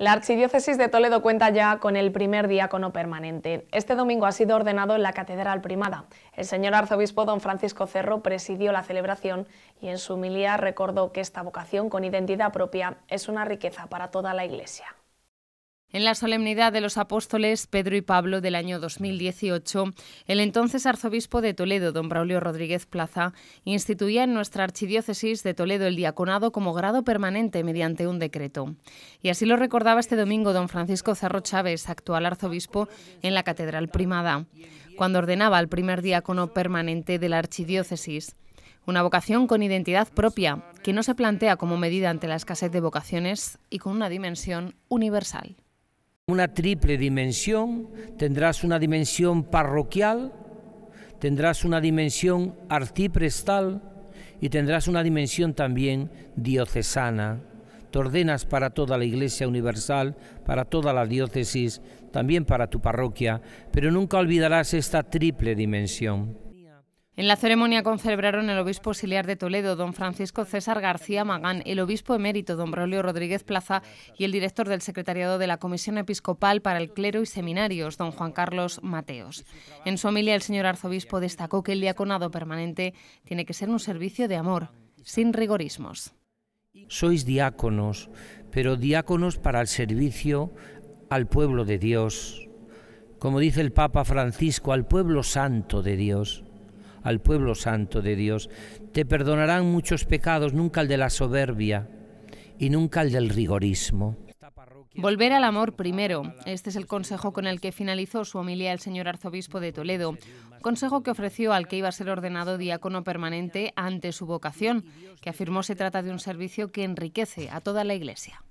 La Archidiócesis de Toledo cuenta ya con el primer diácono permanente. Este domingo ha sido ordenado en la Catedral Primada. El señor arzobispo don Francisco Cerro presidió la celebración y en su humilía recordó que esta vocación con identidad propia es una riqueza para toda la Iglesia. En la solemnidad de los apóstoles Pedro y Pablo del año 2018, el entonces arzobispo de Toledo, don Braulio Rodríguez Plaza, instituía en nuestra archidiócesis de Toledo el diaconado como grado permanente mediante un decreto. Y así lo recordaba este domingo don Francisco Cerro Chávez, actual arzobispo, en la Catedral Primada, cuando ordenaba al primer diácono permanente de la archidiócesis una vocación con identidad propia, que no se plantea como medida ante la escasez de vocaciones y con una dimensión universal una triple dimensión, tendrás una dimensión parroquial, tendrás una dimensión artiprestal y tendrás una dimensión también diocesana. Te ordenas para toda la Iglesia Universal, para toda la diócesis, también para tu parroquia, pero nunca olvidarás esta triple dimensión. En la ceremonia concelebraron el obispo auxiliar de Toledo, don Francisco César García Magán, el obispo emérito, don Braulio Rodríguez Plaza, y el director del secretariado de la Comisión Episcopal para el Clero y Seminarios, don Juan Carlos Mateos. En su homilía, el señor arzobispo destacó que el diaconado permanente tiene que ser un servicio de amor, sin rigorismos. Sois diáconos, pero diáconos para el servicio al pueblo de Dios, como dice el Papa Francisco, al pueblo santo de Dios al pueblo santo de Dios. Te perdonarán muchos pecados, nunca el de la soberbia y nunca el del rigorismo. Volver al amor primero. Este es el consejo con el que finalizó su homilía el señor arzobispo de Toledo, consejo que ofreció al que iba a ser ordenado diácono permanente ante su vocación, que afirmó se trata de un servicio que enriquece a toda la Iglesia.